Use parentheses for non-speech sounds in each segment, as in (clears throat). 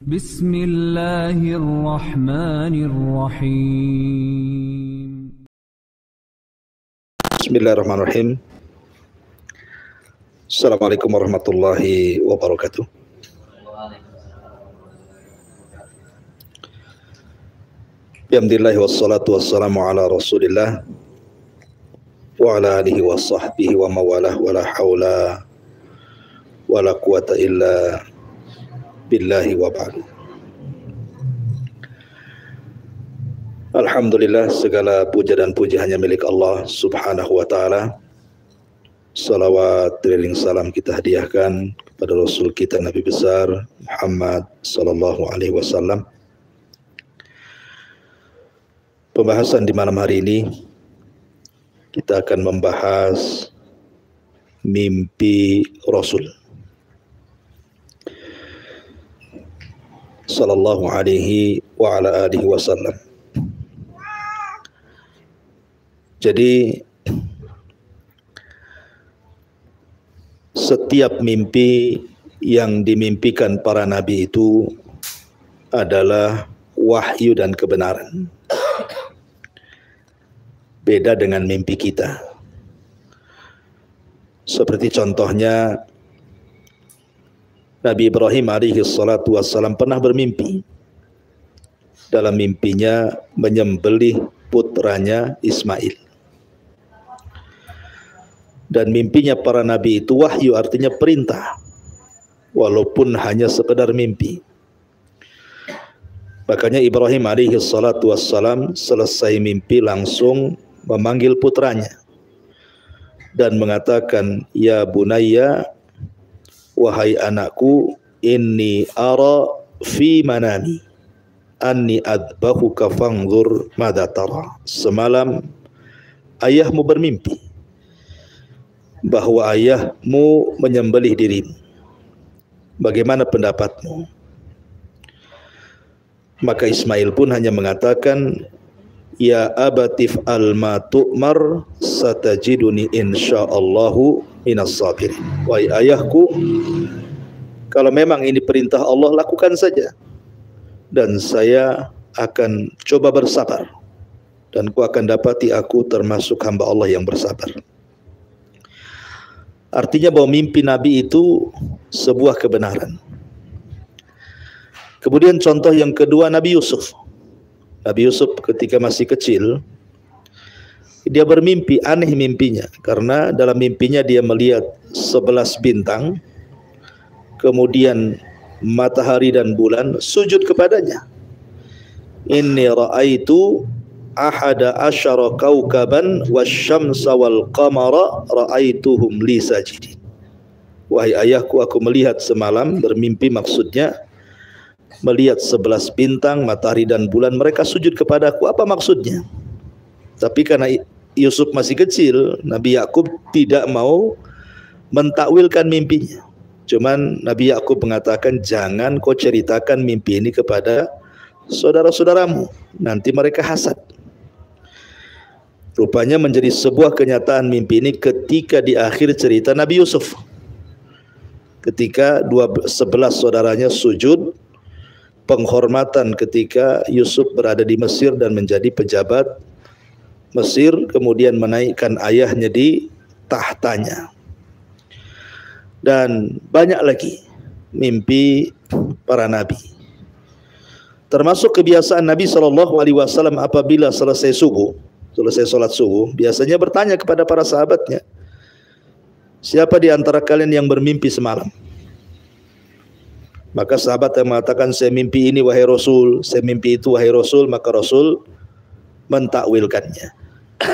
Bismillahirrahmanirrahim. Bismillahirrahmanirrahim. Assalamualaikum warahmatullahi wabarakatuh. Bihamdillahi wassalatu wassalamu ala rasulillah wa ala alihi wa sahbihi wa mawalah wa la hawla wa la quwata illa billahi wa ba'du. Alhamdulillah segala puja dan puji hanya milik Allah subhanahu wa ta'ala. Salawat trailing salam kita hadiahkan kepada Rasul kita Nabi besar Muhammad sallallahu alaihi wasallam. Pembahasan di malam hari ini kita akan membahas mimpi Rasul. sallallahu alaihi wa ala alihi wasallam. Jadi setiap mimpi yang dimimpikan para nabi itu adalah wahyu dan kebenaran. Beda dengan mimpi kita. Seperti contohnya Nabi Ibrahim alaihi salatu wassalam pernah bermimpi. Dalam mimpinya menyembelih putranya Ismail. Dan mimpinya para nabi itu wahyu artinya perintah. Walaupun hanya sekedar mimpi. Makanya Ibrahim alaihi salatu wassalam selesai mimpi langsung memanggil putranya dan mengatakan ya Bunaya wahai anakku ini ara fi manami anni adbahuka fanzur madatara semalam ayahmu bermimpi bahwa ayahmu menyembelih dirimu bagaimana pendapatmu maka Ismail pun hanya mengatakan ya abatif al matu'mar satajiduni insyaallahu minas sabir. Wahai ayahku, kalau memang ini perintah Allah lakukan saja. Dan saya akan coba bersabar dan ku akan dapati aku termasuk hamba Allah yang bersabar. Artinya bahwa mimpi Nabi itu sebuah kebenaran. Kemudian contoh yang kedua Nabi Yusuf. Nabi Yusuf ketika masih kecil dia bermimpi aneh mimpinya karena dalam mimpinya dia melihat 11 bintang kemudian matahari dan bulan sujud kepadanya inni raaitu ahada asyara kaukaban wasyamsa wal qamara raaituhum li sajidin wahai ayahku aku melihat semalam bermimpi maksudnya melihat sebelas bintang, matahari dan bulan mereka sujud kepadaku. Apa maksudnya? Tapi karena Yusuf masih kecil, Nabi Yakub tidak mau mentakwilkan mimpinya. Cuman Nabi Yakub mengatakan jangan kau ceritakan mimpi ini kepada saudara-saudaramu, nanti mereka hasad. Rupanya menjadi sebuah kenyataan mimpi ini ketika di akhir cerita Nabi Yusuf. Ketika dua sebelas saudaranya sujud penghormatan ketika Yusuf berada di Mesir dan menjadi pejabat Mesir kemudian menaikkan ayahnya di tahtanya. Dan banyak lagi mimpi para nabi. Termasuk kebiasaan Nabi Shallallahu Alaihi Wasallam apabila selesai subuh, selesai sholat subuh, biasanya bertanya kepada para sahabatnya, siapa di antara kalian yang bermimpi semalam? Maka sahabat yang mengatakan saya mimpi ini wahai Rasul, saya mimpi itu wahai Rasul, maka Rasul mentakwilkannya. (clears throat)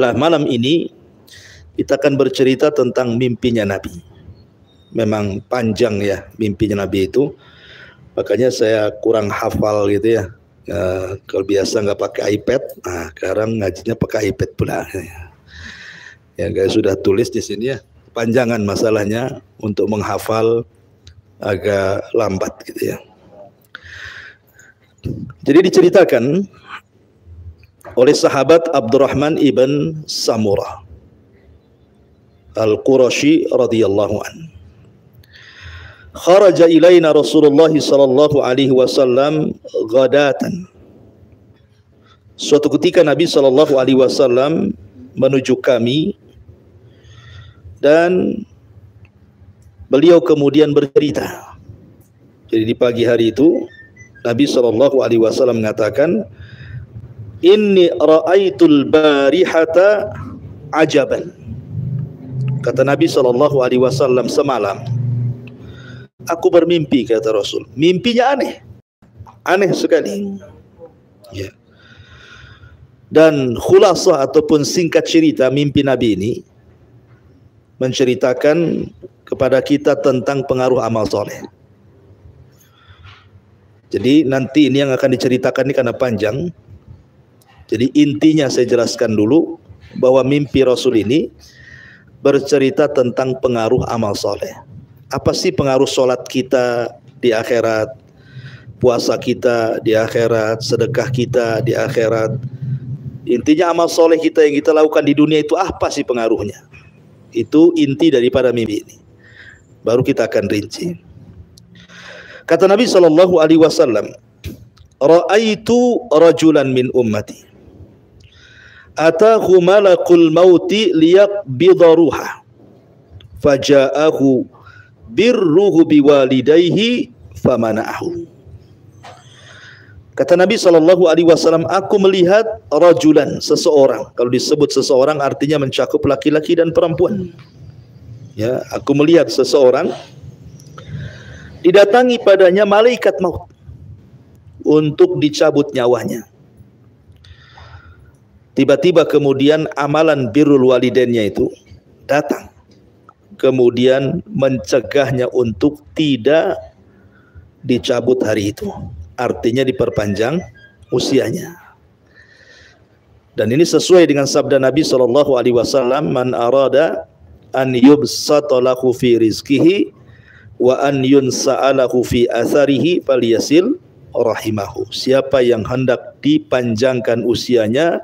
lah malam ini kita akan bercerita tentang mimpinya Nabi. Memang panjang ya mimpinya Nabi itu. Makanya saya kurang hafal gitu ya. E, kalau biasa nggak pakai iPad, nah sekarang ngajinya pakai iPad pula. (laughs) Ya, guys sudah tulis di sini ya. Panjangan masalahnya untuk menghafal agak lambat gitu ya. Jadi diceritakan oleh sahabat Abdurrahman ibn Samurah Al-Qurashi radhiyallahu an. Kharaja ilaina Rasulullah sallallahu alaihi wasallam ghadatan. Suatu ketika Nabi sallallahu alaihi wasallam menuju kami dan beliau kemudian bercerita. Jadi di pagi hari itu Nabi sallallahu alaihi wasallam mengatakan Inni ra'aitul barihata ajaban. Kata Nabi sallallahu alaihi wasallam semalam. Aku bermimpi kata Rasul. Mimpinya aneh. Aneh sekali. Ya. Dan khulasah ataupun singkat cerita mimpi Nabi ini menceritakan kepada kita tentang pengaruh amal soleh. Jadi nanti ini yang akan diceritakan ini karena panjang. Jadi intinya saya jelaskan dulu bahwa mimpi Rasul ini bercerita tentang pengaruh amal soleh. Apa sih pengaruh sholat kita di akhirat, puasa kita di akhirat, sedekah kita di akhirat. Intinya amal soleh kita yang kita lakukan di dunia itu apa sih pengaruhnya? Itu inti daripada mimpi ini. baru kita akan rinci. Kata Nabi sallallahu alaihi wasallam, "Ra'aitu rajulan min ummati. Atahu malakul mauti liyaqbid ruha. Faja'ahu birruhu biwalidayhi famana'ahu." Kata Nabi sallallahu alaihi wasallam, "Aku melihat rajulan seseorang." Kalau disebut seseorang artinya mencakup laki-laki dan perempuan. Hmm. ya aku melihat seseorang didatangi padanya malaikat maut untuk dicabut nyawanya tiba-tiba kemudian amalan birrul walidennya itu datang kemudian mencegahnya untuk tidak dicabut hari itu artinya diperpanjang usianya dan ini sesuai dengan sabda Nabi Shallallahu Alaihi Wasallam man arada an yubsata fi rizkihi, wa an yunsa'alahu fi atharihi falyasil rahimahu. Siapa yang hendak dipanjangkan usianya,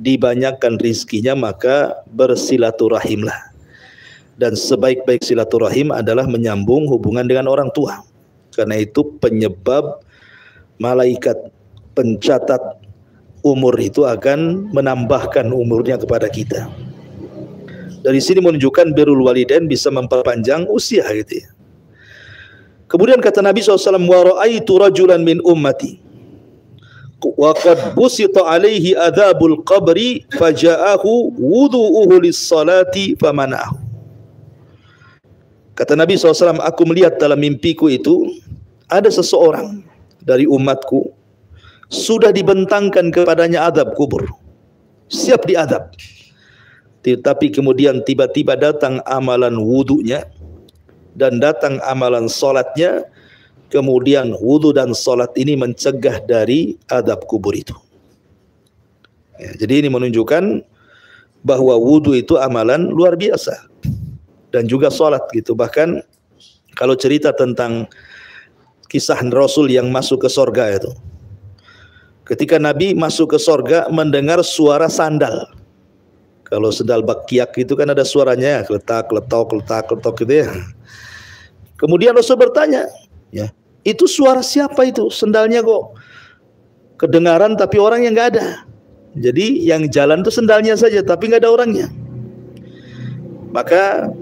dibanyakkan rizkinya, maka bersilaturahimlah. Dan sebaik-baik silaturahim adalah menyambung hubungan dengan orang tua. Karena itu penyebab malaikat pencatat umur itu akan menambahkan umurnya kepada kita. dari sini menunjukkan birrul walidain bisa memperpanjang usia gitu ya. Kemudian kata Nabi SAW wa raaitu rajulan min ummati wa qad busita alaihi adzabul qabri faja'ahu wudhu'uhu lis-salati famana'ahu. Kata Nabi SAW aku melihat dalam mimpiku itu ada seseorang dari umatku sudah dibentangkan kepadanya adab kubur. Siap diadab. Tetapi kemudian tiba-tiba datang amalan wudhunya dan datang amalan solatnya. Kemudian wudhu dan solat ini mencegah dari adab kubur itu. Ya, jadi ini menunjukkan bahwa wudhu itu amalan luar biasa dan juga solat gitu. Bahkan kalau cerita tentang kisah Rasul yang masuk ke sorga itu, ketika Nabi masuk ke sorga mendengar suara sandal kalau sedal bakiak itu kan ada suaranya, ya, letak, letok, letak, letok gitu ya. Kemudian Rasul bertanya, ya, itu suara siapa itu? Sendalnya kok kedengaran tapi orang yang nggak ada. Jadi yang jalan tuh sendalnya saja tapi nggak ada orangnya. Maka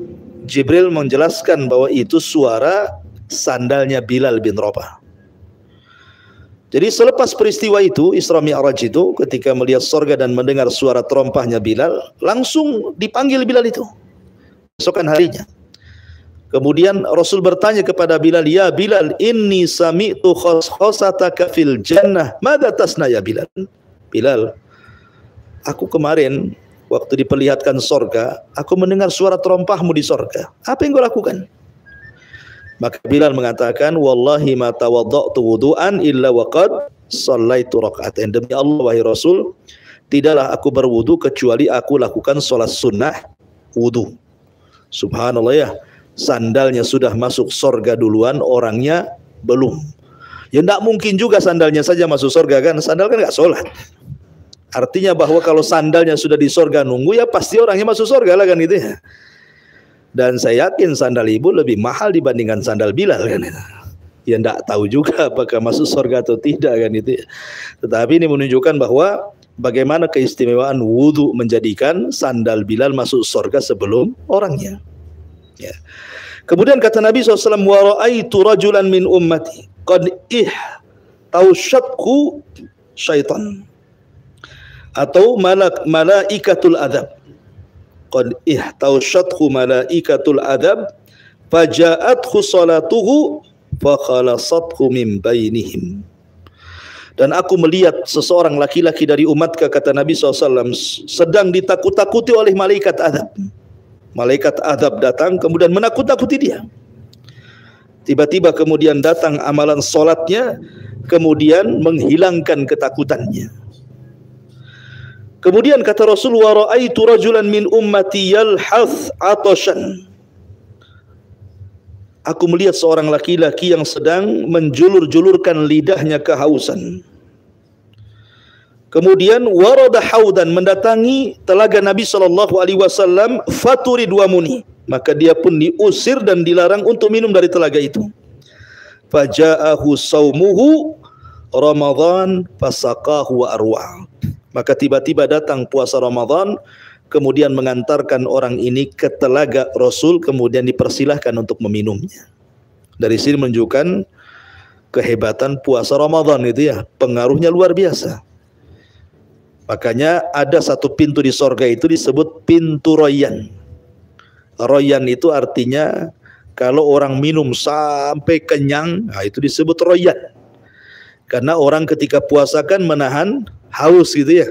Jibril menjelaskan bahwa itu suara sandalnya Bilal bin Rabah. Jadi selepas peristiwa itu Isra Mi'raj itu ketika melihat sorga dan mendengar suara terompahnya Bilal langsung dipanggil Bilal itu besokan harinya kemudian Rasul bertanya kepada Bilal ya Bilal inni sami'tu khosataka fil jannah mada tasna ya Bilal Bilal aku kemarin waktu diperlihatkan sorga aku mendengar suara terompahmu di sorga apa yang kau lakukan maka Bilal mengatakan, Wallahi ma tawadda'tu wudu'an illa waqad sallaitu raka'atain. Demi Allah wahai Rasul, tidaklah aku berwudu kecuali aku lakukan sholat sunnah wudu. Subhanallah ya, sandalnya sudah masuk sorga duluan, orangnya belum. Ya tidak mungkin juga sandalnya saja masuk sorga kan, sandal kan nggak sholat. Artinya bahwa kalau sandalnya sudah di sorga nunggu ya pasti orangnya masuk sorga lah kan itu. ya. Dan saya yakin sandal ibu lebih mahal dibandingkan sandal Bilal kan itu. Ya tidak tahu juga apakah masuk surga atau tidak kan itu. Tetapi ini menunjukkan bahwa bagaimana keistimewaan wudhu menjadikan sandal Bilal masuk surga sebelum orangnya. Ya. Kemudian kata Nabi SAW, وَرَأَيْتُ rajulan min ummati qad ih taushatku syaitan atau malak malaikatul adab qad ihtawshathu malaikatul adab faja'athu salatuhu fakhalasathu min bainihim dan aku melihat seseorang laki-laki dari umat kata Nabi SAW sedang ditakut-takuti oleh malaikat adab malaikat adab datang kemudian menakut-takuti dia tiba-tiba kemudian datang amalan solatnya kemudian menghilangkan ketakutannya Kemudian kata Rasul wa raaitu rajulan min ummati yalhath atashan. Aku melihat seorang laki-laki yang sedang menjulur-julurkan lidahnya kehausan. Kemudian warada haudan mendatangi telaga Nabi sallallahu alaihi wasallam faturi dua muni. Maka dia pun diusir dan dilarang untuk minum dari telaga itu. Fajaahu saumuhu Ramadan fasaqahu wa arwa. Maka tiba-tiba datang puasa Ramadan, kemudian mengantarkan orang ini ke telaga Rasul, kemudian dipersilahkan untuk meminumnya. Dari sini menunjukkan kehebatan puasa Ramadan itu ya, pengaruhnya luar biasa. Makanya ada satu pintu di sorga itu disebut pintu royan. Royan itu artinya kalau orang minum sampai kenyang, nah itu disebut royan. Karena orang ketika puasa kan menahan haus gitu ya.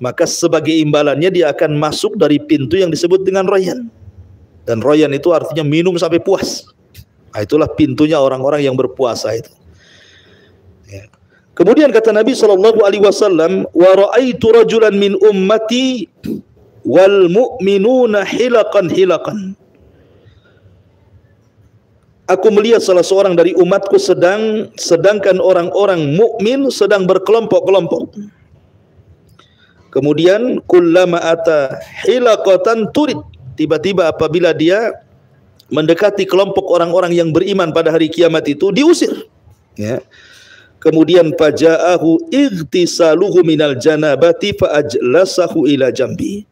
Maka sebagai imbalannya dia akan masuk dari pintu yang disebut dengan royan. Dan royan itu artinya minum sampai puas. Nah, itulah pintunya orang-orang yang berpuasa itu. Ya. Kemudian kata Nabi saw alaihi wasallam, "Wa rajulan min ummati wal mu'minuna hilakan hilakan Aku melihat salah seorang dari umatku sedang sedangkan orang-orang mukmin sedang berkelompok-kelompok. Kemudian kullama ata hilaqatan turid tiba-tiba apabila dia mendekati kelompok orang-orang yang beriman pada hari kiamat itu diusir. Ya. Kemudian faja'ahu igtisaluhu minal janabati fa'ajlasahu ila jambi.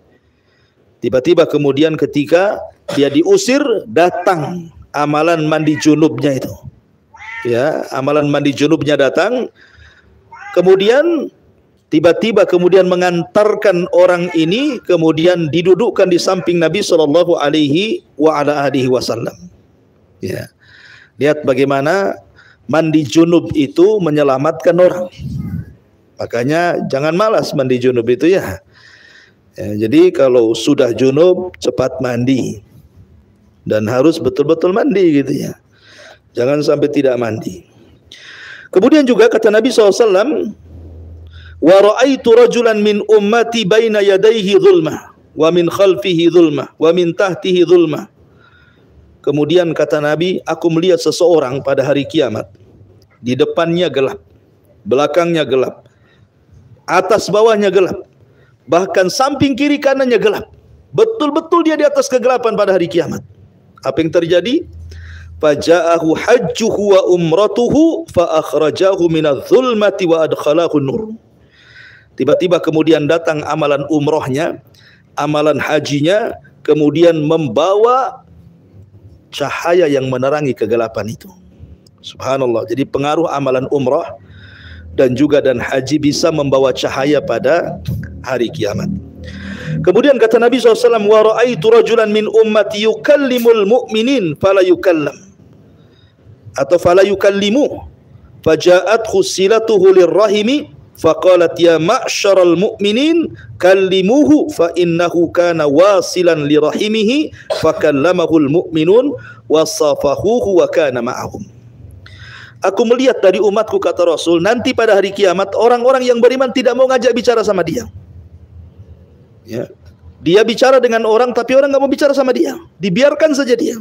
Tiba-tiba kemudian ketika dia diusir datang amalan mandi junubnya itu. Ya, amalan mandi junubnya datang kemudian tiba-tiba kemudian mengantarkan orang ini kemudian didudukkan di samping Nabi Shallallahu alaihi wa ala alihi wasallam. Ya. Lihat bagaimana mandi junub itu menyelamatkan orang. Makanya jangan malas mandi junub itu ya. ya jadi kalau sudah junub cepat mandi dan harus betul-betul mandi gitu ya. Jangan sampai tidak mandi. Kemudian juga kata Nabi SAW, wa ra'aitu rajulan min ummati baina yadayhi zulma wa min khalfihi zulma wa min tahtihi zulma. Kemudian kata Nabi, aku melihat seseorang pada hari kiamat. Di depannya gelap, belakangnya gelap, atas bawahnya gelap, bahkan samping kiri kanannya gelap. Betul-betul dia di atas kegelapan pada hari kiamat. Apa yang terjadi? Faja'ahu hajjuhu wa umratuhu fa akhrajahu minadh wa adkhalahu nur. Tiba-tiba kemudian datang amalan umrohnya, amalan hajinya, kemudian membawa cahaya yang menerangi kegelapan itu. Subhanallah. Jadi pengaruh amalan umrah dan juga dan haji bisa membawa cahaya pada hari kiamat. Kemudian kata Nabi SAW, Wa ra'aitu rajulan min ummati yukallimul mu'minin fala yukallam. Atau fala yukallimu. Faja'at khusilatuhu lirrahimi faqalat ya ma'syaral mu'minin kallimuhu fa innahu kana wasilan lirahimihi fakallamahul mu'minun wasafahuhu wa kana ma'ahum. Aku melihat dari umatku kata Rasul nanti pada hari kiamat orang-orang yang beriman tidak mau ngajak bicara sama dia. Ya. Dia bicara dengan orang tapi orang nggak mau bicara sama dia. Dibiarkan saja dia.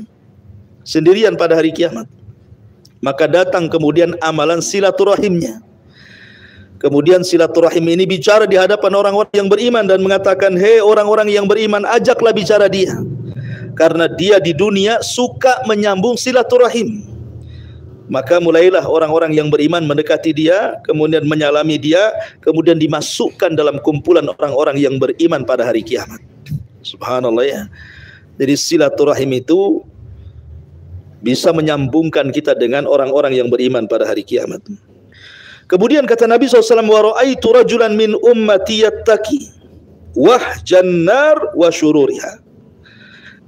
Sendirian pada hari kiamat. Maka datang kemudian amalan silaturahimnya. Kemudian silaturahim ini bicara di hadapan orang-orang yang beriman dan mengatakan, "Hei orang-orang yang beriman, ajaklah bicara dia." Karena dia di dunia suka menyambung silaturahim. maka mulailah orang-orang yang beriman mendekati dia kemudian menyalami dia kemudian dimasukkan dalam kumpulan orang-orang yang beriman pada hari kiamat subhanallah ya jadi silaturahim itu bisa menyambungkan kita dengan orang-orang yang beriman pada hari kiamat kemudian kata Nabi SAW wa ra'aitu rajulan min ummati yattaki wah wa syururiha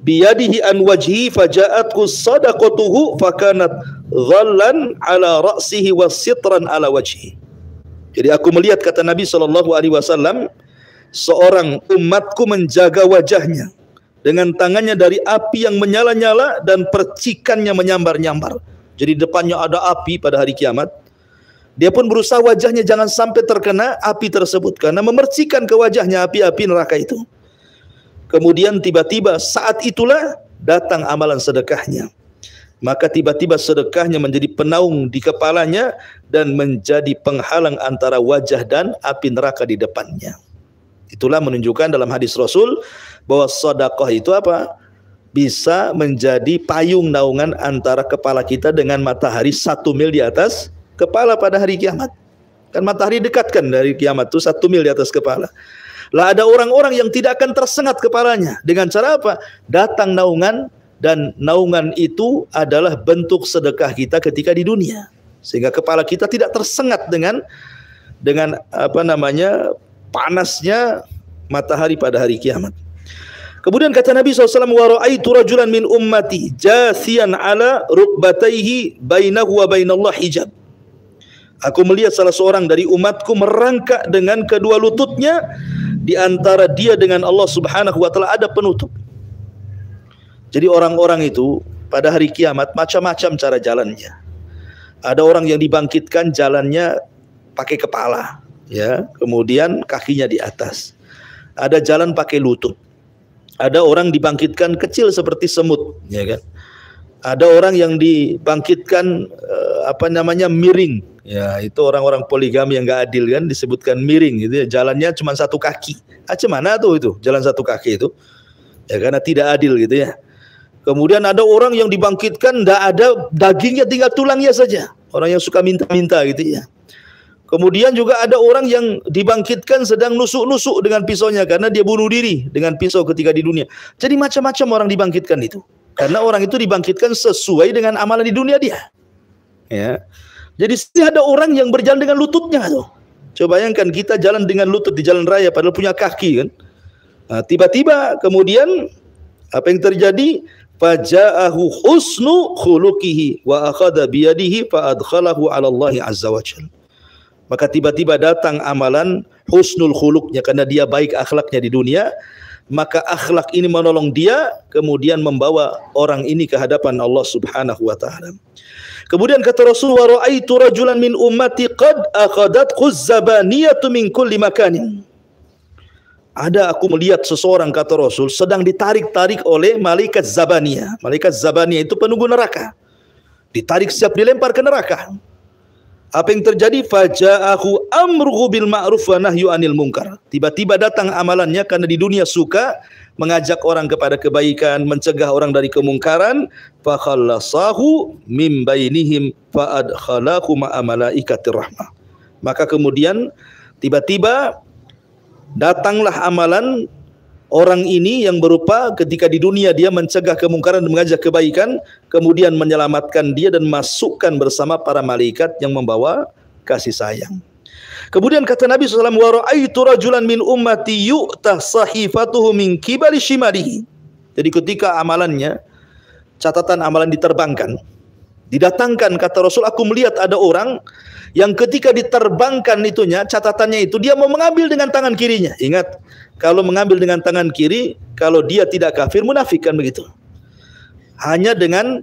biyadihi an wajhi faja'atku sadaqatuhu fakanat dhallan ala ra'sihi wa sitran ala wajhi. Jadi aku melihat kata Nabi Shallallahu alaihi wasallam seorang umatku menjaga wajahnya dengan tangannya dari api yang menyala-nyala dan percikannya menyambar-nyambar. Jadi depannya ada api pada hari kiamat. Dia pun berusaha wajahnya jangan sampai terkena api tersebut karena memercikan ke wajahnya api-api neraka itu. Kemudian tiba-tiba saat itulah datang amalan sedekahnya. Maka tiba-tiba sedekahnya menjadi penaung di kepalanya dan menjadi penghalang antara wajah dan api neraka di depannya. Itulah menunjukkan dalam hadis Rasul bahwa sedekah itu apa? Bisa menjadi payung naungan antara kepala kita dengan matahari satu mil di atas kepala pada hari kiamat. Kan matahari dekatkan dari kiamat itu satu mil di atas kepala. Lah ada orang-orang yang tidak akan tersengat kepalanya. Dengan cara apa? Datang naungan dan naungan itu adalah bentuk sedekah kita ketika di dunia. Sehingga kepala kita tidak tersengat dengan dengan apa namanya panasnya matahari pada hari kiamat. Kemudian kata Nabi SAW, وَرَأَيْتُ رَجُلًا min ummati jasian ala رُكْبَتَيْهِ بَيْنَهُ وَبَيْنَ اللَّهِ hijab. Aku melihat salah seorang dari umatku merangkak dengan kedua lututnya di antara dia dengan Allah Subhanahu wa taala ada penutup. Jadi orang-orang itu pada hari kiamat macam-macam cara jalannya. Ada orang yang dibangkitkan jalannya pakai kepala, ya. Kemudian kakinya di atas. Ada jalan pakai lutut. Ada orang dibangkitkan kecil seperti semut, ya kan? Ada orang yang dibangkitkan eh, apa namanya miring, Ya, itu orang-orang poligami yang gak adil kan disebutkan miring gitu ya. Jalannya cuma satu kaki. Aceh mana tuh itu? Jalan satu kaki itu. Ya karena tidak adil gitu ya. Kemudian ada orang yang dibangkitkan tidak ada dagingnya tinggal tulangnya saja. Orang yang suka minta-minta gitu ya. Kemudian juga ada orang yang dibangkitkan sedang nusuk-nusuk dengan pisaunya karena dia bunuh diri dengan pisau ketika di dunia. Jadi macam-macam orang dibangkitkan itu. Karena orang itu dibangkitkan sesuai dengan amalan di dunia dia. Ya. Jadi ada orang yang berjalan dengan lututnya tuh. Coba bayangkan kita jalan dengan lutut di jalan raya padahal punya kaki kan. Nah, tiba-tiba kemudian apa yang terjadi? Faja'ahu husnu khuluqihi wa akhadha biyadihi fa adkhalahu 'ala Allah azza wa Maka tiba-tiba datang amalan husnul khuluknya karena dia baik akhlaknya di dunia, maka akhlak ini menolong dia kemudian membawa orang ini ke hadapan Allah Subhanahu wa taala. Kemudian kata Rasul wa "Ra'aitu rajulan min ummati qad akhadat khuzzabaniyatu min kulli makanin." Ada aku melihat seseorang kata Rasul sedang ditarik-tarik oleh malaikat Zabania. Malaikat Zabania itu penunggu neraka. Ditarik siap dilempar ke neraka. Apa yang terjadi? Faja'ahu amruhu bil ma'ruf wa nahyu anil munkar. Tiba-tiba datang amalannya karena di dunia suka, mengajak orang kepada kebaikan, mencegah orang dari kemungkaran, fa khallasahu mim bainihim fa adkhalahu ma'a Maka kemudian tiba-tiba datanglah amalan orang ini yang berupa ketika di dunia dia mencegah kemungkaran dan mengajak kebaikan, kemudian menyelamatkan dia dan masukkan bersama para malaikat yang membawa kasih sayang. Kemudian kata Nabi SAW, وَرَأَيْتُ رَجُلًا min أُمَّتِ يُؤْتَى صَحِفَتُهُ مِنْ كِبَلِ شِمَالِهِ Jadi ketika amalannya, catatan amalan diterbangkan. Didatangkan, kata Rasul, aku melihat ada orang yang ketika diterbangkan itunya, catatannya itu, dia mau mengambil dengan tangan kirinya. Ingat, kalau mengambil dengan tangan kiri, kalau dia tidak kafir, munafikan begitu. Hanya dengan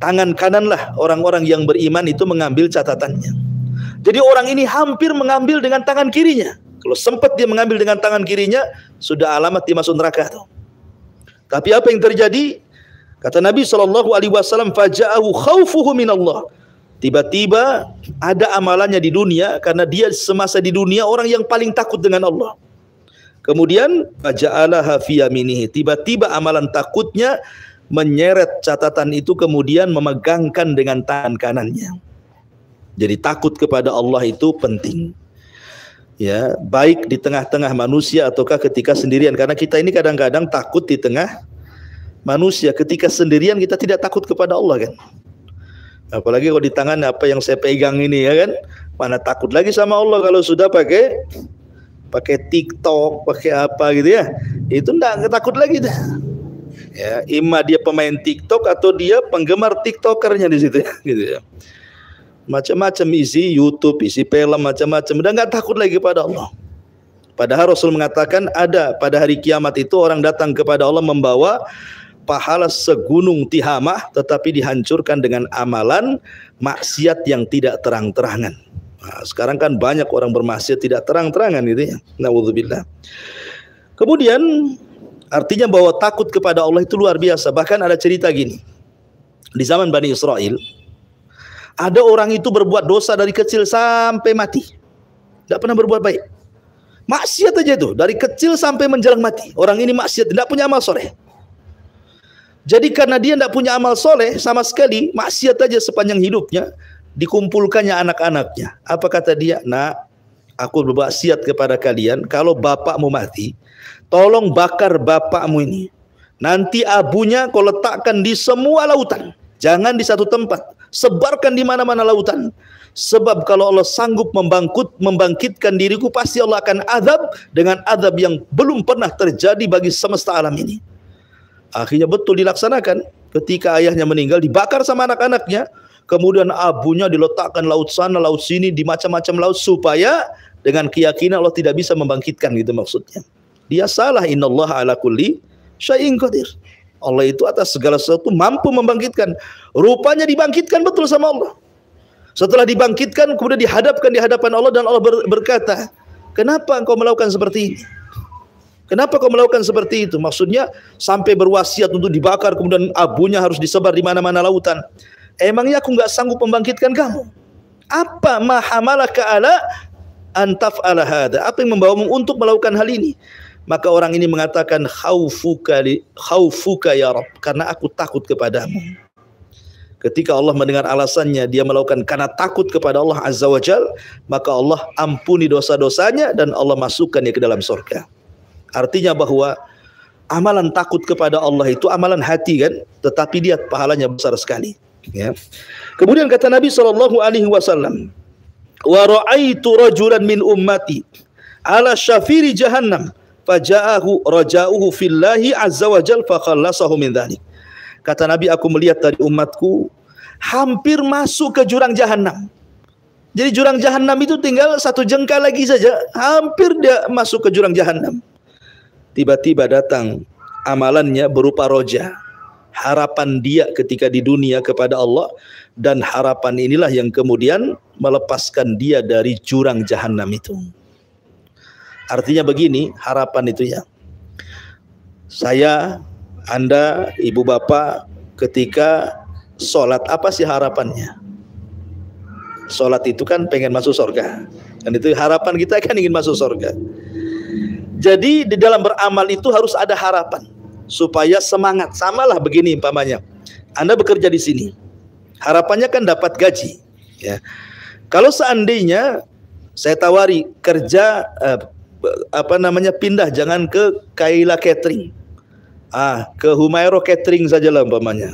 tangan kananlah orang-orang yang beriman itu mengambil catatannya. Jadi orang ini hampir mengambil dengan tangan kirinya. Kalau sempat dia mengambil dengan tangan kirinya, sudah alamat dia masuk neraka tuh. Tapi apa yang terjadi? Kata Nabi Shallallahu Alaihi Wasallam, fajaahu khawfuhu min Allah. Tiba-tiba ada amalannya di dunia karena dia semasa di dunia orang yang paling takut dengan Allah. Kemudian faja'alaha fi Tiba-tiba amalan takutnya menyeret catatan itu kemudian memegangkan dengan tangan kanannya. Jadi takut kepada Allah itu penting. Ya, baik di tengah-tengah manusia ataukah ketika sendirian karena kita ini kadang-kadang takut di tengah manusia. Ketika sendirian kita tidak takut kepada Allah kan. Apalagi kalau di tangan apa yang saya pegang ini ya kan. Mana takut lagi sama Allah kalau sudah pakai pakai TikTok, pakai apa gitu ya. Itu enggak takut lagi dah. Ya, ima dia pemain TikTok atau dia penggemar TikTokernya di situ ya, (laughs) gitu ya macam-macam isi YouTube, isi film, macam-macam. Dan nggak takut lagi kepada Allah. Padahal Rasul mengatakan ada pada hari kiamat itu orang datang kepada Allah membawa pahala segunung tihamah tetapi dihancurkan dengan amalan maksiat yang tidak terang-terangan. Nah, sekarang kan banyak orang bermaksiat tidak terang-terangan gitu ya. Nauzubillah. Kemudian artinya bahwa takut kepada Allah itu luar biasa. Bahkan ada cerita gini. Di zaman Bani Israel, ada orang itu berbuat dosa dari kecil sampai mati. Tidak pernah berbuat baik. Maksiat aja itu. Dari kecil sampai menjelang mati. Orang ini maksiat. Tidak punya amal soleh. Jadi karena dia tidak punya amal soleh sama sekali. Maksiat aja sepanjang hidupnya. Dikumpulkannya anak-anaknya. Apa kata dia? Nak, aku berbaksiat kepada kalian. Kalau bapakmu mati. Tolong bakar bapakmu ini. Nanti abunya kau letakkan di semua lautan. Jangan di satu tempat, sebarkan di mana-mana lautan. Sebab kalau Allah sanggup membangkut, membangkitkan diriku, pasti Allah akan azab dengan azab yang belum pernah terjadi bagi semesta alam ini. Akhirnya betul dilaksanakan. Ketika ayahnya meninggal, dibakar sama anak-anaknya. Kemudian abunya diletakkan laut sana, laut sini, di macam-macam laut. Supaya dengan keyakinan Allah tidak bisa membangkitkan gitu maksudnya. Dia salah, Allah ala kulli syai'in qadir. Allah itu atas segala sesuatu mampu membangkitkan. Rupanya dibangkitkan betul sama Allah. Setelah dibangkitkan kemudian dihadapkan di hadapan Allah dan Allah berkata, "Kenapa engkau melakukan seperti ini?" Kenapa kau melakukan seperti itu? Maksudnya sampai berwasiat untuk dibakar kemudian abunya harus disebar di mana-mana lautan. Emangnya aku nggak sanggup membangkitkan kamu? Apa mahamalah keala antaf ala hada? Apa yang membawamu untuk melakukan hal ini? maka orang ini mengatakan khaufuka li, khaufuka ya karena aku takut kepadamu. Ketika Allah mendengar alasannya dia melakukan karena takut kepada Allah Azza wajal maka Allah ampuni dosa-dosanya dan Allah masukkannya ke dalam surga. Artinya bahwa amalan takut kepada Allah itu amalan hati kan, tetapi dia pahalanya besar sekali. Ya. Kemudian kata Nabi saw. Alaihi Wasallam, wa ra'aitu rajulan min ummati ala syafiri jahannam faja'ahu raja'uhu fillahi azza wa jal fakhallasahu min dhalik. Kata Nabi aku melihat dari umatku hampir masuk ke jurang jahanam. Jadi jurang jahanam itu tinggal satu jengkal lagi saja, hampir dia masuk ke jurang jahanam. Tiba-tiba datang amalannya berupa roja. Harapan dia ketika di dunia kepada Allah dan harapan inilah yang kemudian melepaskan dia dari jurang jahanam itu. Artinya begini, harapan itu ya. Saya, Anda, Ibu Bapak, ketika sholat apa sih harapannya? Sholat itu kan pengen masuk surga. Dan itu harapan kita kan ingin masuk surga. Jadi di dalam beramal itu harus ada harapan supaya semangat. Samalah begini umpamanya. Anda bekerja di sini. Harapannya kan dapat gaji, ya. Kalau seandainya saya tawari kerja eh, apa namanya pindah jangan ke Kaila Catering. Ah, ke Humairo Catering sajalah umpamanya.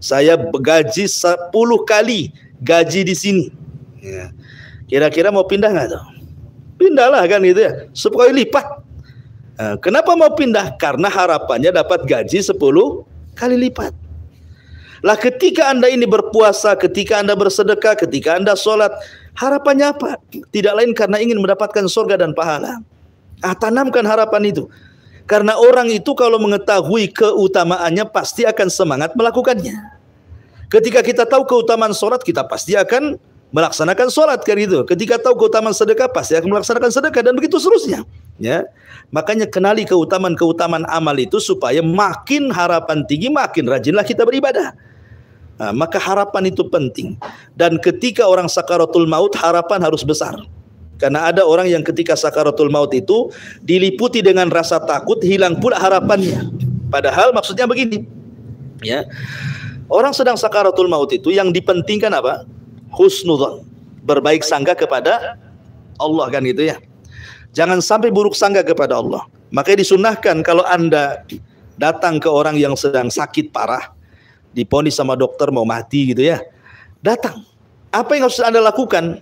Saya gaji 10 kali gaji di sini. kira ya. Kira-kira mau pindah nggak tuh? Pindahlah kan gitu ya. 10 kali lipat. Nah, kenapa mau pindah? Karena harapannya dapat gaji 10 kali lipat. Lah ketika Anda ini berpuasa, ketika Anda bersedekah, ketika Anda sholat, Harapannya apa? Tidak lain karena ingin mendapatkan surga dan pahala. Ah, tanamkan harapan itu. Karena orang itu kalau mengetahui keutamaannya pasti akan semangat melakukannya. Ketika kita tahu keutamaan sholat, kita pasti akan melaksanakan sholat kan itu. Ketika tahu keutamaan sedekah, pasti akan melaksanakan sedekah dan begitu seterusnya. Ya, makanya kenali keutamaan-keutamaan amal itu supaya makin harapan tinggi, makin rajinlah kita beribadah. Nah, maka harapan itu penting. Dan ketika orang sakaratul maut harapan harus besar. Karena ada orang yang ketika sakaratul maut itu diliputi dengan rasa takut, hilang pula harapannya. Padahal maksudnya begini. Ya. Orang sedang sakaratul maut itu yang dipentingkan apa? Husnudzon. Berbaik sangka kepada Allah kan gitu ya. Jangan sampai buruk sangka kepada Allah. Makanya disunahkan kalau Anda datang ke orang yang sedang sakit parah, diponis sama dokter mau mati gitu ya. Datang. Apa yang harus Anda lakukan?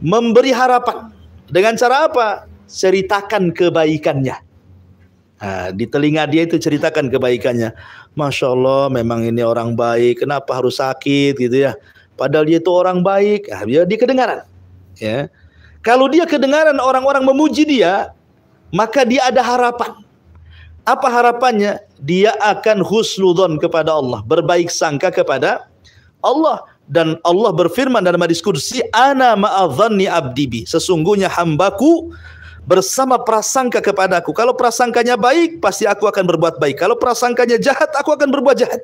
Memberi harapan. Dengan cara apa? Ceritakan kebaikannya. Nah, di telinga dia itu ceritakan kebaikannya. Masya Allah memang ini orang baik. Kenapa harus sakit gitu ya. Padahal dia itu orang baik. Nah, dia, di kedengaran. Ya. Kalau dia kedengaran orang-orang memuji dia. Maka dia ada harapan. Apa harapannya? Dia akan husnudon kepada Allah, berbaik sangka kepada Allah dan Allah berfirman dalam hadis kursi ana ma'adhani abdibi sesungguhnya hambaku bersama prasangka kepadaku kalau prasangkanya baik pasti aku akan berbuat baik kalau prasangkanya jahat aku akan berbuat jahat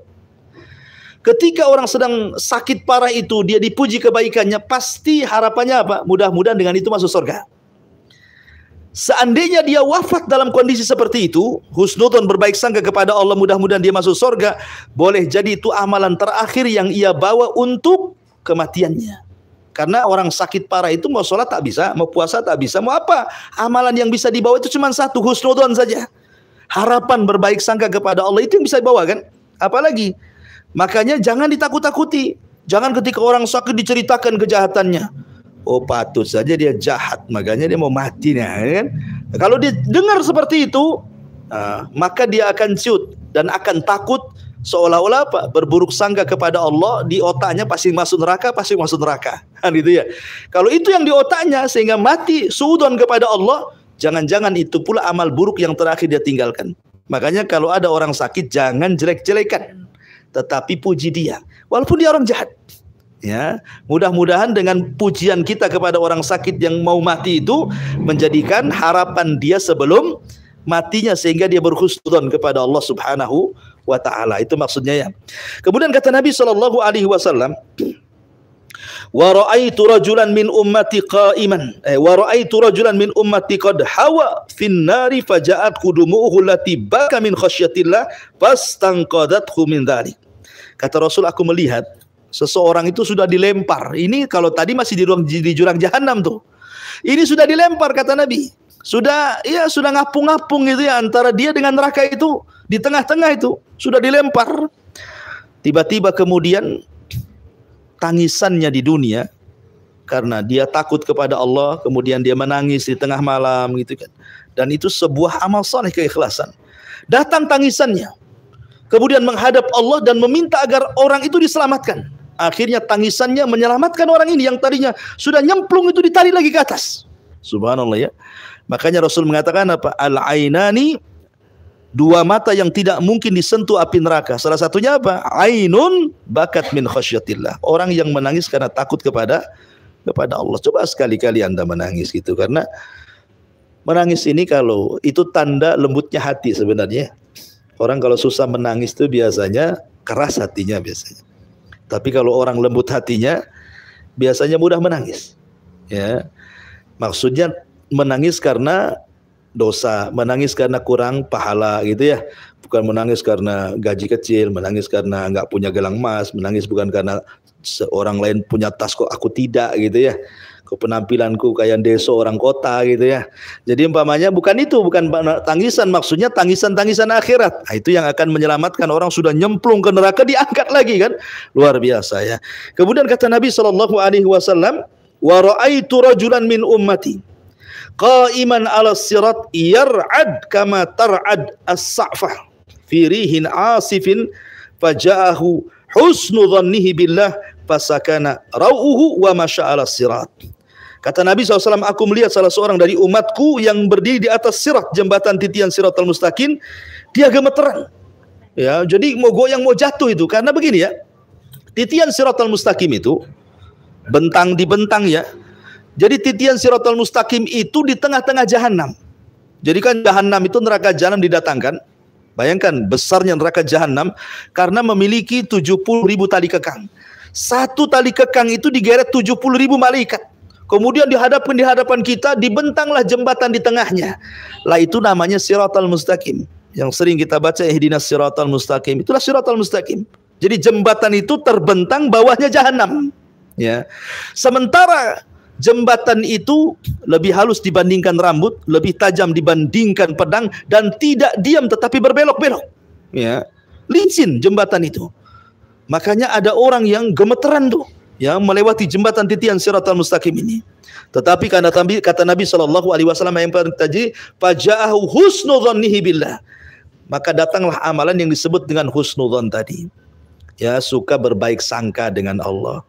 ketika orang sedang sakit parah itu dia dipuji kebaikannya pasti harapannya apa mudah-mudahan dengan itu masuk surga Seandainya dia wafat dalam kondisi seperti itu, husnudon berbaik sangka kepada Allah mudah-mudahan dia masuk surga, boleh jadi itu amalan terakhir yang ia bawa untuk kematiannya. Karena orang sakit parah itu mau sholat tak bisa, mau puasa tak bisa, mau apa. Amalan yang bisa dibawa itu cuma satu, husnudon saja. Harapan berbaik sangka kepada Allah itu yang bisa dibawa kan? Apalagi, makanya jangan ditakut-takuti. Jangan ketika orang sakit diceritakan kejahatannya Oh patut saja dia jahat, makanya dia mau mati nih, ya kan? kalau dia dengar seperti itu, uh, maka dia akan ciut dan akan takut seolah-olah apa berburuk sangka kepada Allah di otaknya pasti masuk neraka pasti masuk neraka (laughs) kan gitu ya kalau itu yang di otaknya sehingga mati suudon kepada Allah jangan-jangan itu pula amal buruk yang terakhir dia tinggalkan makanya kalau ada orang sakit jangan jelek-jelekan tetapi puji dia walaupun dia orang jahat ya mudah-mudahan dengan pujian kita kepada orang sakit yang mau mati itu menjadikan harapan dia sebelum matinya sehingga dia berkhusnudzon kepada Allah Subhanahu wa taala itu maksudnya ya kemudian kata Nabi Shallallahu alaihi wasallam wa raaitu rajulan min ummati qaiman eh, wa raaitu rajulan min ummati qad hawa fin nari faja'at qudumuhu lati baka min khasyatillah fastanqadathu min dhalik kata Rasul aku melihat Seseorang itu sudah dilempar. Ini kalau tadi masih di ruang di jurang jahanam tuh. Ini sudah dilempar kata Nabi. Sudah ya sudah ngapung-ngapung gitu ya antara dia dengan neraka itu di tengah-tengah itu sudah dilempar. Tiba-tiba kemudian tangisannya di dunia karena dia takut kepada Allah, kemudian dia menangis di tengah malam gitu kan. Dan itu sebuah amal soleh keikhlasan. Datang tangisannya, kemudian menghadap Allah dan meminta agar orang itu diselamatkan. Akhirnya tangisannya menyelamatkan orang ini yang tadinya sudah nyemplung itu ditarik lagi ke atas. Subhanallah ya. Makanya Rasul mengatakan apa? Al-ainani dua mata yang tidak mungkin disentuh api neraka. Salah satunya apa? Ainun bakat min khasyatillah. Orang yang menangis karena takut kepada kepada Allah. Coba sekali-kali Anda menangis gitu karena menangis ini kalau itu tanda lembutnya hati sebenarnya. Orang kalau susah menangis itu biasanya keras hatinya biasanya. Tapi kalau orang lembut hatinya biasanya mudah menangis. Ya. Maksudnya menangis karena dosa, menangis karena kurang pahala gitu ya. Bukan menangis karena gaji kecil, menangis karena nggak punya gelang emas, menangis bukan karena seorang lain punya tas kok aku tidak gitu ya penampilanku kayak deso orang kota gitu ya. Jadi umpamanya bukan itu, bukan tangisan maksudnya tangisan-tangisan akhirat. Nah, itu yang akan menyelamatkan orang sudah nyemplung ke neraka diangkat lagi kan. Luar biasa ya. Kemudian kata Nabi sallallahu alaihi wasallam, "Wa ra'aitu rajulan min ummati qa'iman 'ala sirat yar'ad kama tar'ad as-sa'fah fi rihin 'asifin faja'ahu husnu dhannihi billah fasakana rauhu wa masya'ala sirat." Kata Nabi SAW, aku melihat salah seorang dari umatku yang berdiri di atas sirat jembatan titian sirat al mustakin, dia gemeteran. Ya, jadi mau goyang mau jatuh itu karena begini ya. Titian sirat al mustaqim itu bentang di bentang ya. Jadi titian sirat al mustaqim itu di tengah-tengah jahanam. Jadi kan jahanam itu neraka jahanam didatangkan. Bayangkan besarnya neraka jahanam karena memiliki 70 ribu tali kekang. Satu tali kekang itu digeret 70 ribu malaikat. Kemudian dihadapkan di hadapan kita dibentanglah jembatan di tengahnya. Lah itu namanya siratal mustaqim. Yang sering kita baca ihdinas siratal mustaqim. Itulah siratal mustaqim. Jadi jembatan itu terbentang bawahnya jahanam. Ya. Sementara jembatan itu lebih halus dibandingkan rambut, lebih tajam dibandingkan pedang dan tidak diam tetapi berbelok-belok. Ya. Licin jembatan itu. Makanya ada orang yang gemeteran tuh yang melewati jembatan titian siratal mustaqim ini. Tetapi karena tadi kata Nabi Shallallahu Alaihi Wasallam yang tadi, fajahu husnudhanihi billah. Maka datanglah amalan yang disebut dengan husnudon tadi. Ya suka berbaik sangka dengan Allah,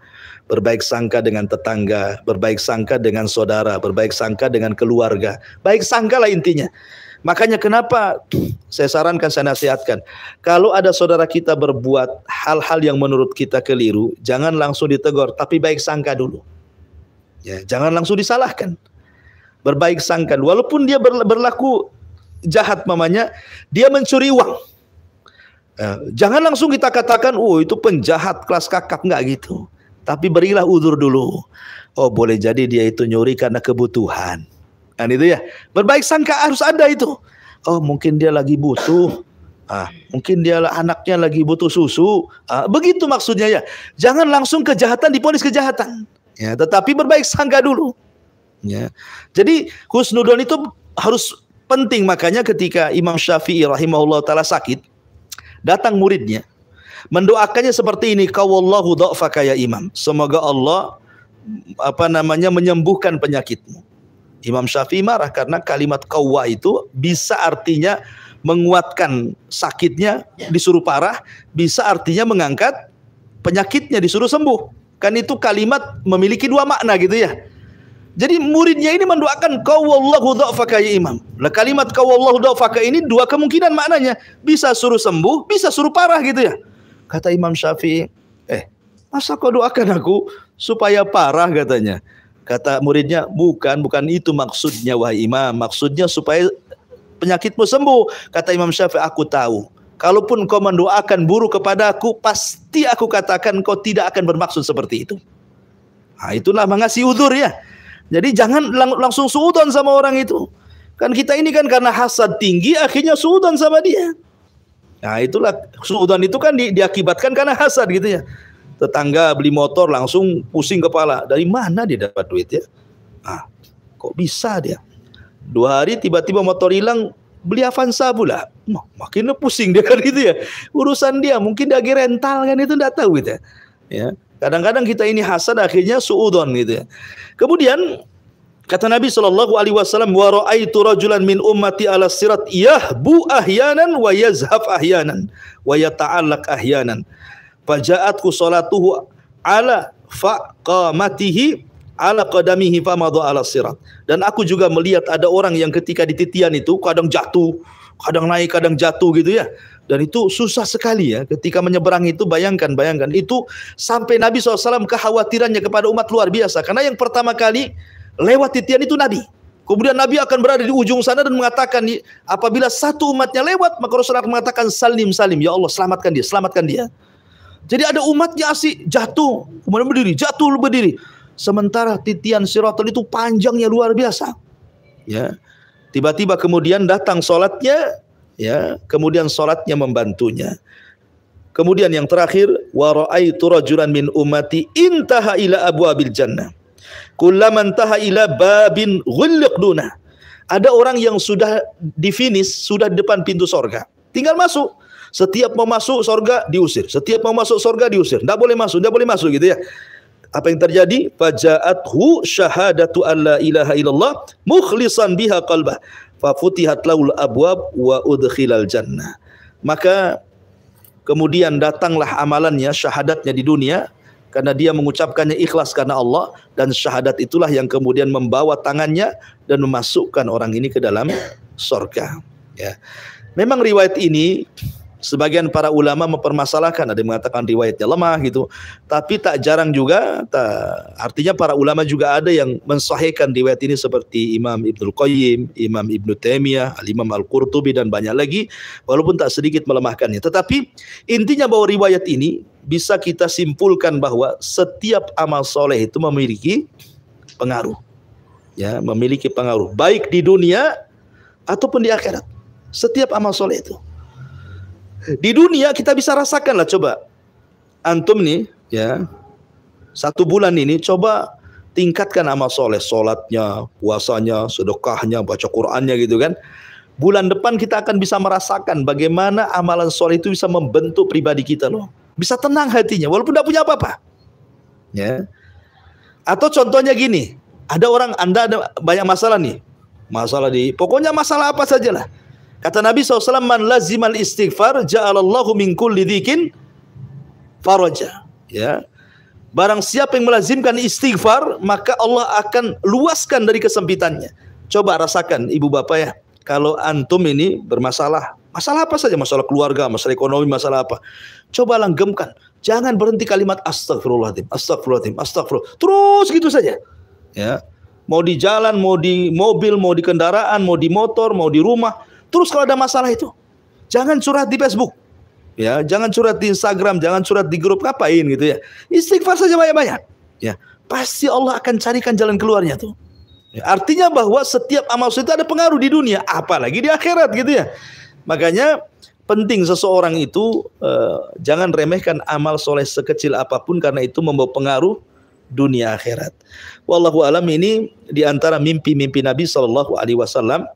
berbaik sangka dengan tetangga, berbaik sangka dengan saudara, berbaik sangka dengan keluarga. Baik sangka lah intinya. Makanya kenapa saya sarankan, saya nasihatkan. Kalau ada saudara kita berbuat hal-hal yang menurut kita keliru, jangan langsung ditegur, tapi baik sangka dulu. Ya, jangan langsung disalahkan. Berbaik sangka, walaupun dia berlaku jahat mamanya, dia mencuri uang. Ya, jangan langsung kita katakan, oh itu penjahat kelas kakap nggak gitu. Tapi berilah udur dulu. Oh boleh jadi dia itu nyuri karena kebutuhan Kan itu ya. Berbaik sangka harus ada itu. Oh, mungkin dia lagi butuh. Ah, mungkin dia anaknya lagi butuh susu. Ah, begitu maksudnya ya. Jangan langsung kejahatan diponis kejahatan. Ya, tetapi berbaik sangka dulu. Ya. Jadi husnudon itu harus penting makanya ketika Imam Syafi'i rahimahullah taala sakit datang muridnya mendoakannya seperti ini kawallahu dha'faka ya imam semoga Allah apa namanya menyembuhkan penyakitmu Imam Syafi'i marah karena kalimat kawa itu bisa artinya menguatkan sakitnya ya. disuruh parah, bisa artinya mengangkat penyakitnya disuruh sembuh. Kan itu kalimat memiliki dua makna gitu ya. Jadi muridnya ini mendoakan qawallahu dha'faka ya imam. Nah kalimat qawallahu dha'faka ini dua kemungkinan maknanya. Bisa suruh sembuh, bisa suruh parah gitu ya. Kata Imam Syafi'i, eh masa kau doakan aku supaya parah katanya. Kata muridnya, bukan, bukan itu maksudnya wahai imam. Maksudnya supaya penyakitmu sembuh. Kata Imam Syafi'i, aku tahu. Kalaupun kau mendoakan buruk kepadaku, pasti aku katakan kau tidak akan bermaksud seperti itu. Nah, itulah mengasih udur ya. Jadi jangan lang langsung suudon sama orang itu. Kan kita ini kan karena hasad tinggi akhirnya suudon sama dia. Nah itulah suudon itu kan di diakibatkan karena hasad gitu ya tetangga beli motor langsung pusing kepala dari mana dia dapat duit ya ah kok bisa dia dua hari tiba-tiba motor hilang beli Avanza pula makin pusing dia kan gitu ya urusan dia mungkin dia rental kan itu enggak tahu gitu ya, ya. kadang-kadang kita ini hasad akhirnya suudon gitu ya kemudian Kata Nabi sallallahu alaihi wasallam wa raaitu rajulan min ummati ala sirat yahbu ahyanan wa yazhaf ahyanan wa yata'allaq ahyanan. Faja'atku salatuhu ala faqamatihi ala qadamihi famadha ala sirat. Dan aku juga melihat ada orang yang ketika di titian itu kadang jatuh, kadang naik, kadang jatuh gitu ya. Dan itu susah sekali ya ketika menyeberang itu bayangkan, bayangkan. Itu sampai Nabi SAW kekhawatirannya kepada umat luar biasa. Karena yang pertama kali lewat titian itu Nabi. Kemudian Nabi akan berada di ujung sana dan mengatakan apabila satu umatnya lewat maka Rasulullah mengatakan salim salim ya Allah selamatkan dia selamatkan dia. Jadi ada umatnya asik jatuh, kemudian berdiri, jatuh berdiri. Sementara titian siratul itu panjangnya luar biasa. Ya. Tiba-tiba kemudian datang sholatnya, ya, kemudian sholatnya membantunya. Kemudian yang terakhir, wa raaitu rajulan min umati intaha ila abil jannah. Kullaman taha ila babin ghulliq dunah. Ada orang yang sudah di finish, sudah di depan pintu sorga. Tinggal masuk. Setiap mau masuk surga diusir. Setiap mau masuk surga diusir. Tidak boleh masuk, tidak boleh masuk gitu ya. Apa yang terjadi? Fajaathu syahadatu alla ilaha illallah mukhlisan biha qalbah. Fafutihat laul abwab wa udkhilal jannah. Maka kemudian datanglah amalannya, syahadatnya di dunia karena dia mengucapkannya ikhlas karena Allah dan syahadat itulah yang kemudian membawa tangannya dan memasukkan orang ini ke dalam sorga. Ya. Memang riwayat ini Sebagian para ulama mempermasalahkan, ada yang mengatakan riwayatnya lemah gitu. Tapi tak jarang juga, tak, artinya para ulama juga ada yang mensahihkan riwayat ini seperti Imam Ibnu Qayyim, Imam Ibnu Taimiyah, Al Imam Al Qurtubi dan banyak lagi, walaupun tak sedikit melemahkannya. Tetapi intinya bahwa riwayat ini bisa kita simpulkan bahwa setiap amal soleh itu memiliki pengaruh, ya memiliki pengaruh baik di dunia ataupun di akhirat. Setiap amal soleh itu. Di dunia kita bisa rasakan lah coba. Antum nih ya satu bulan ini coba tingkatkan amal soleh, solatnya, puasanya, sedekahnya, baca Qurannya gitu kan. Bulan depan kita akan bisa merasakan bagaimana amalan soleh itu bisa membentuk pribadi kita loh. Bisa tenang hatinya walaupun tidak punya apa-apa. Ya. Atau contohnya gini, ada orang Anda ada banyak masalah nih. Masalah di pokoknya masalah apa sajalah. Kata Nabi SAW, Man lazimal istighfar, ja'alallahu min kulli dhikin faraja. Ya. Barang siapa yang melazimkan istighfar, maka Allah akan luaskan dari kesempitannya. Coba rasakan ibu bapak ya, kalau antum ini bermasalah, masalah apa saja, masalah keluarga, masalah ekonomi, masalah apa. Coba langgemkan, jangan berhenti kalimat astagfirullahaladzim, astagfirullahaladzim, astagfirullah. Terus gitu saja. Ya. Mau di jalan, mau di mobil, mau di kendaraan, mau di motor, mau di rumah. Terus kalau ada masalah itu, jangan surat di Facebook. Ya, jangan surat di Instagram, jangan surat di grup ngapain gitu ya. Istighfar saja banyak-banyak. Ya, pasti Allah akan carikan jalan keluarnya tuh. Ya, artinya bahwa setiap amal itu ada pengaruh di dunia, apalagi di akhirat gitu ya. Makanya penting seseorang itu eh, jangan remehkan amal soleh sekecil apapun karena itu membawa pengaruh dunia akhirat. Wallahu alam ini diantara mimpi-mimpi Nabi Shallallahu alaihi wasallam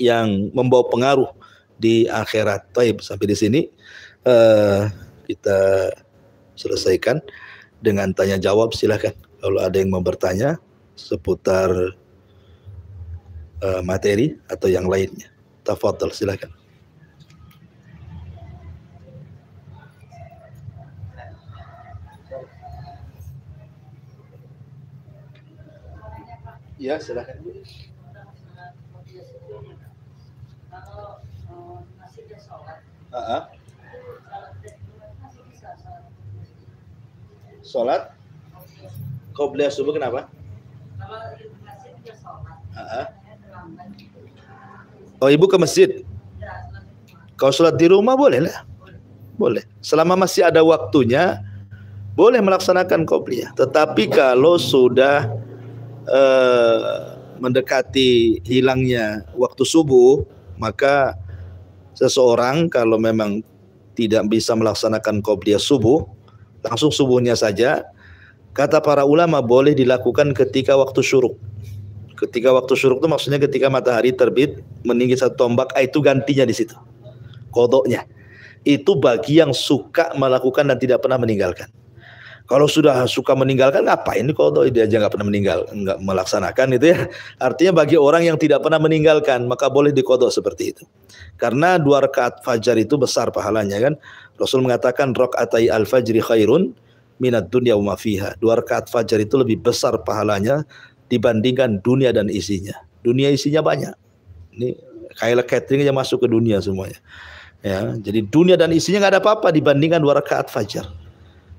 yang membawa pengaruh di akhirat. Taib sampai di sini uh, kita selesaikan dengan tanya jawab silahkan. Kalau ada yang mau bertanya seputar uh, materi atau yang lainnya, tafadhol silahkan. Ya, silahkan. Uh-huh. Sholat Qobliya subuh kenapa? Uh-huh. Oh ibu ke masjid? Kau sholat di rumah boleh lah. Boleh. Selama masih ada waktunya, boleh melaksanakan qobliyah. Tetapi kalau sudah uh, mendekati hilangnya waktu subuh, maka seseorang kalau memang tidak bisa melaksanakan qobliyah subuh, langsung subuhnya saja. Kata para ulama boleh dilakukan ketika waktu syuruk. Ketika waktu syuruk itu maksudnya ketika matahari terbit meninggi satu tombak, ah, itu gantinya di situ. Kodoknya. Itu bagi yang suka melakukan dan tidak pernah meninggalkan kalau sudah suka meninggalkan ngapain nih kalau dia aja nggak pernah meninggal nggak melaksanakan itu ya artinya bagi orang yang tidak pernah meninggalkan maka boleh dikodok seperti itu karena dua rakaat fajar itu besar pahalanya kan Rasul mengatakan rok atai al fajri khairun minat dunia wa fiha dua rakaat fajar itu lebih besar pahalanya dibandingkan dunia dan isinya dunia isinya banyak ini kayak catering aja masuk ke dunia semuanya ya jadi dunia dan isinya nggak ada apa-apa dibandingkan dua rakaat fajar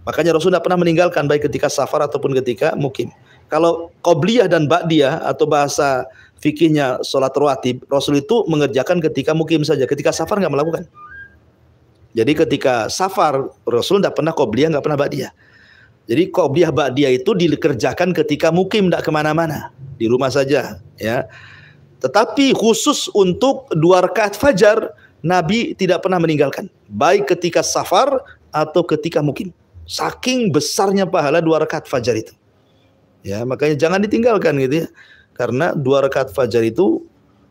Makanya Rasul tidak pernah meninggalkan baik ketika safar ataupun ketika mukim. Kalau qobliyah dan ba'diyah atau bahasa fikihnya sholat rawatib, Rasul itu mengerjakan ketika mukim saja. Ketika safar nggak melakukan. Jadi ketika safar, Rasul tidak pernah qobliyah, nggak pernah ba'diyah. Jadi qobliyah ba'diyah itu dikerjakan ketika mukim tidak kemana-mana. Di rumah saja. ya. Tetapi khusus untuk dua rakaat fajar, Nabi tidak pernah meninggalkan. Baik ketika safar atau ketika mukim. Saking besarnya pahala dua rakaat fajar itu. Ya, makanya jangan ditinggalkan gitu ya. Karena dua rakaat fajar itu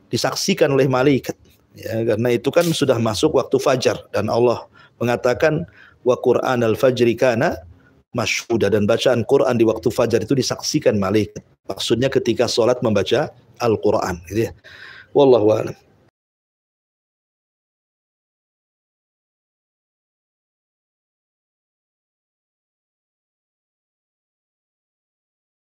disaksikan oleh malaikat. Ya, karena itu kan sudah masuk waktu fajar dan Allah mengatakan wa Qur'an al-fajri kana masyhuda dan bacaan Quran di waktu fajar itu disaksikan malaikat. Maksudnya ketika sholat membaca Al-Quran gitu ya. Wallahu a'lam.